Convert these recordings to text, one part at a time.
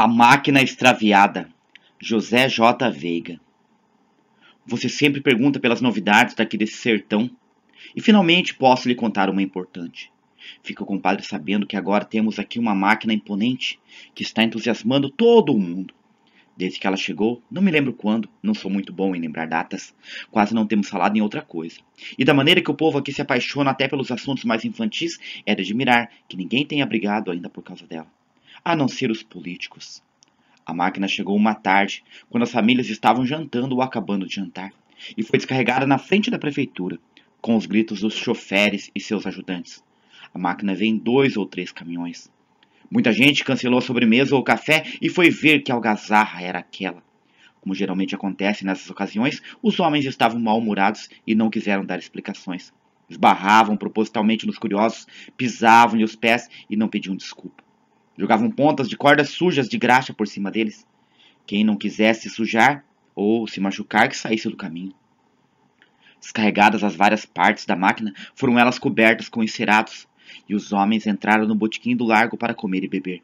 A Máquina Extraviada, José J. Veiga. Você sempre pergunta pelas novidades daqui desse sertão, e finalmente posso lhe contar uma importante. Fica o compadre sabendo que agora temos aqui uma máquina imponente que está entusiasmando todo o mundo. Desde que ela chegou, não me lembro quando, não sou muito bom em lembrar datas, quase não temos falado em outra coisa. E da maneira que o povo aqui se apaixona até pelos assuntos mais infantis, é de admirar que ninguém tenha brigado ainda por causa dela a não ser os políticos. A máquina chegou uma tarde, quando as famílias estavam jantando ou acabando de jantar, e foi descarregada na frente da prefeitura, com os gritos dos choferes e seus ajudantes. A máquina veio em dois ou três caminhões. Muita gente cancelou a sobremesa ou o café e foi ver que algazarra era aquela. Como geralmente acontece nessas ocasiões, os homens estavam mal-humorados e não quiseram dar explicações. Esbarravam propositalmente nos curiosos, pisavam-lhe os pés e não pediam desculpa. Jogavam pontas de cordas sujas de graxa por cima deles. Quem não quisesse sujar ou se machucar que saísse do caminho. Descarregadas as várias partes da máquina, foram elas cobertas com encerados, e os homens entraram no botiquim do largo para comer e beber.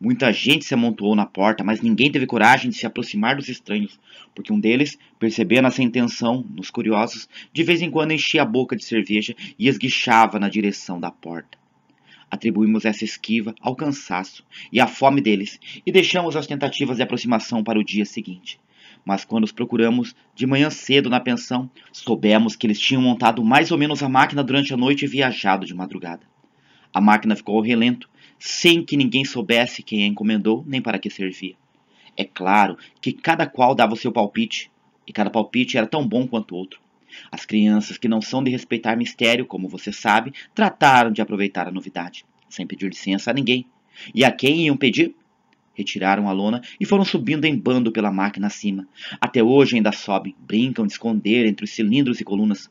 Muita gente se amontoou na porta, mas ninguém teve coragem de se aproximar dos estranhos, porque um deles, percebendo essa intenção nos curiosos, de vez em quando enchia a boca de cerveja e esguichava na direção da porta atribuímos essa esquiva ao cansaço e à fome deles e deixamos as tentativas de aproximação para o dia seguinte. Mas quando os procuramos de manhã cedo na pensão, soubemos que eles tinham montado mais ou menos a máquina durante a noite e viajado de madrugada. A máquina ficou ao relento, sem que ninguém soubesse quem a encomendou nem para que servia. É claro que cada qual dava o seu palpite, e cada palpite era tão bom quanto outro. As crianças que não são de respeitar mistério, como você sabe, trataram de aproveitar a novidade, sem pedir licença a ninguém. E a quem iam pedir? Retiraram a lona e foram subindo em bando pela máquina acima. Até hoje ainda sobem, brincam de esconder entre os cilindros e colunas.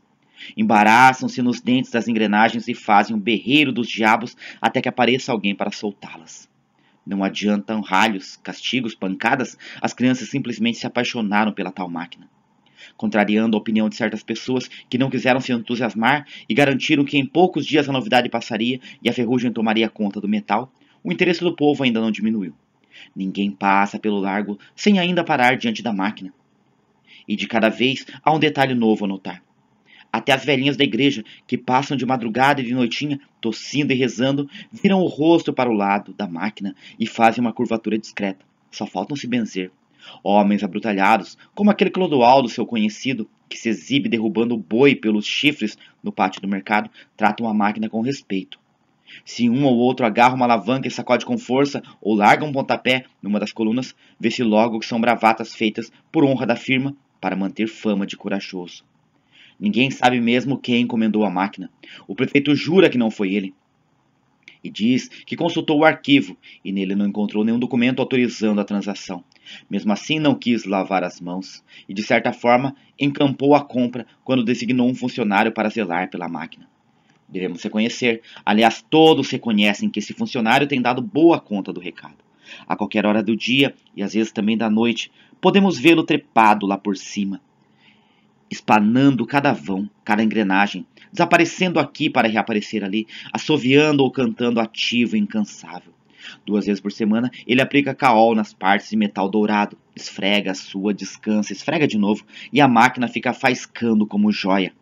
Embaraçam-se nos dentes das engrenagens e fazem um berreiro dos diabos até que apareça alguém para soltá-las. Não adiantam ralhos, castigos, pancadas, as crianças simplesmente se apaixonaram pela tal máquina contrariando a opinião de certas pessoas que não quiseram se entusiasmar e garantiram que em poucos dias a novidade passaria e a ferrugem tomaria conta do metal, o interesse do povo ainda não diminuiu. Ninguém passa pelo largo sem ainda parar diante da máquina. E de cada vez há um detalhe novo a notar. Até as velhinhas da igreja, que passam de madrugada e de noitinha, tossindo e rezando, viram o rosto para o lado da máquina e fazem uma curvatura discreta. Só faltam se benzer. Homens abrutalhados, como aquele Clodoaldo, seu conhecido, que se exibe derrubando o boi pelos chifres no pátio do mercado, tratam a máquina com respeito. Se um ou outro agarra uma alavanca e sacode com força, ou larga um pontapé numa das colunas, vê-se logo que são bravatas feitas por honra da firma para manter fama de corajoso. Ninguém sabe mesmo quem encomendou a máquina. O prefeito jura que não foi ele e diz que consultou o arquivo e nele não encontrou nenhum documento autorizando a transação. Mesmo assim, não quis lavar as mãos e, de certa forma, encampou a compra quando designou um funcionário para zelar pela máquina. Devemos reconhecer, aliás, todos reconhecem que esse funcionário tem dado boa conta do recado. A qualquer hora do dia e às vezes também da noite, podemos vê-lo trepado lá por cima, espanando cada vão, cada engrenagem, desaparecendo aqui para reaparecer ali, assoviando ou cantando ativo e incansável. Duas vezes por semana, ele aplica caol nas partes de metal dourado, esfrega, sua, descansa, esfrega de novo, e a máquina fica faiscando como joia.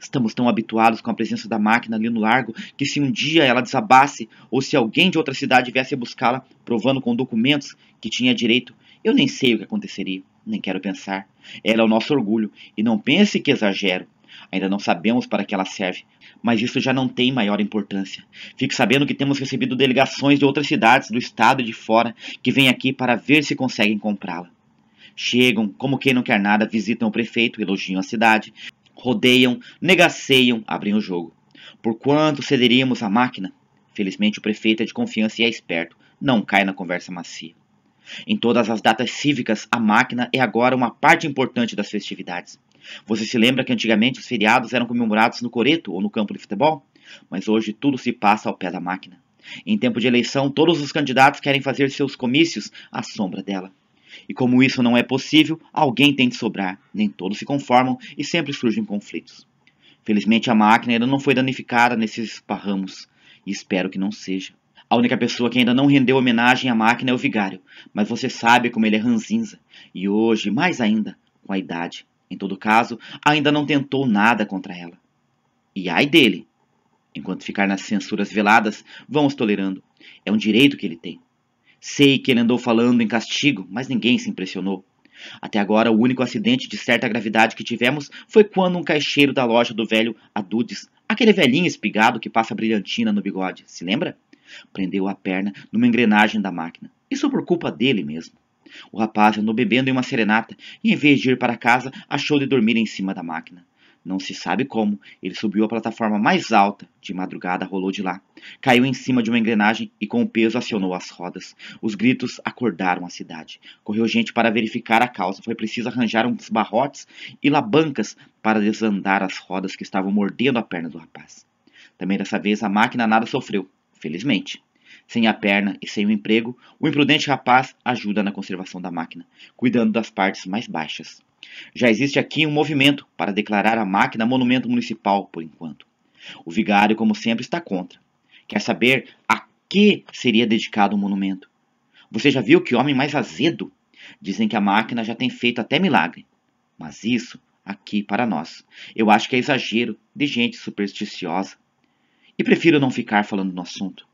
Estamos tão habituados com a presença da máquina ali no largo que se um dia ela desabasse ou se alguém de outra cidade viesse buscá-la, provando com documentos que tinha direito, eu nem sei o que aconteceria nem quero pensar. Ela é o nosso orgulho, e não pense que exagero. Ainda não sabemos para que ela serve, mas isso já não tem maior importância. Fique sabendo que temos recebido delegações de outras cidades, do estado e de fora, que vêm aqui para ver se conseguem comprá-la. Chegam, como quem não quer nada, visitam o prefeito, elogiam a cidade, rodeiam, negaceiam, abrem o jogo. Por quanto cederíamos à máquina? Felizmente o prefeito é de confiança e é esperto, não cai na conversa macia. Em todas as datas cívicas, a máquina é agora uma parte importante das festividades. Você se lembra que antigamente os feriados eram comemorados no coreto ou no campo de futebol? Mas hoje tudo se passa ao pé da máquina. Em tempo de eleição, todos os candidatos querem fazer seus comícios à sombra dela. E como isso não é possível, alguém tem de sobrar, nem todos se conformam e sempre surgem conflitos. Felizmente a máquina ainda não foi danificada nesses esparramos, e espero que não seja. A única pessoa que ainda não rendeu homenagem à máquina é o vigário, mas você sabe como ele é ranzinza, e hoje, mais ainda, com a idade. Em todo caso, ainda não tentou nada contra ela. E ai dele! Enquanto ficar nas censuras veladas, vamos tolerando. É um direito que ele tem. Sei que ele andou falando em castigo, mas ninguém se impressionou. Até agora, o único acidente de certa gravidade que tivemos foi quando um caixeiro da loja do velho Adudes, aquele velhinho espigado que passa brilhantina no bigode, se lembra? Prendeu a perna numa engrenagem da máquina. Isso por culpa dele mesmo. O rapaz andou bebendo em uma serenata e, em vez de ir para casa, achou de dormir em cima da máquina. Não se sabe como, ele subiu a plataforma mais alta, de madrugada rolou de lá, caiu em cima de uma engrenagem e com o peso acionou as rodas. Os gritos acordaram a cidade. Correu gente para verificar a causa, foi preciso arranjar uns barrotes e labancas para desandar as rodas que estavam mordendo a perna do rapaz. Também dessa vez a máquina nada sofreu. Felizmente. Sem a perna e sem o emprego, o imprudente rapaz ajuda na conservação da máquina, cuidando das partes mais baixas. Já existe aqui um movimento para declarar a máquina monumento municipal por enquanto. O vigário, como sempre, está contra. Quer saber a que seria dedicado o um monumento? Você já viu que homem mais azedo? Dizem que a máquina já tem feito até milagre. Mas isso, aqui para nós, eu acho que é exagero de gente supersticiosa. E prefiro não ficar falando no assunto.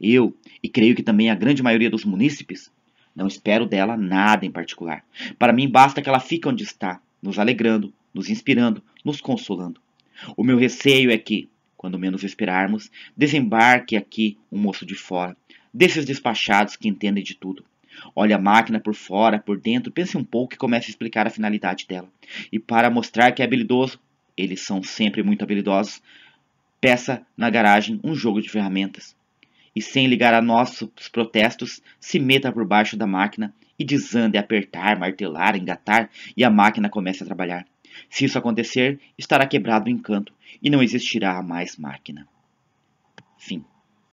Eu, e creio que também a grande maioria dos munícipes, não espero dela nada em particular. Para mim basta que ela fique onde está, nos alegrando, nos inspirando, nos consolando. O meu receio é que, quando menos esperarmos, desembarque aqui um moço de fora, desses despachados que entendem de tudo. Olha a máquina por fora, por dentro, pense um pouco e comece a explicar a finalidade dela. E para mostrar que é habilidoso, eles são sempre muito habilidosos, peça na garagem um jogo de ferramentas. E sem ligar a nossos protestos, se meta por baixo da máquina e desande a apertar, martelar, engatar e a máquina comece a trabalhar. Se isso acontecer, estará quebrado o encanto e não existirá mais máquina. Fim.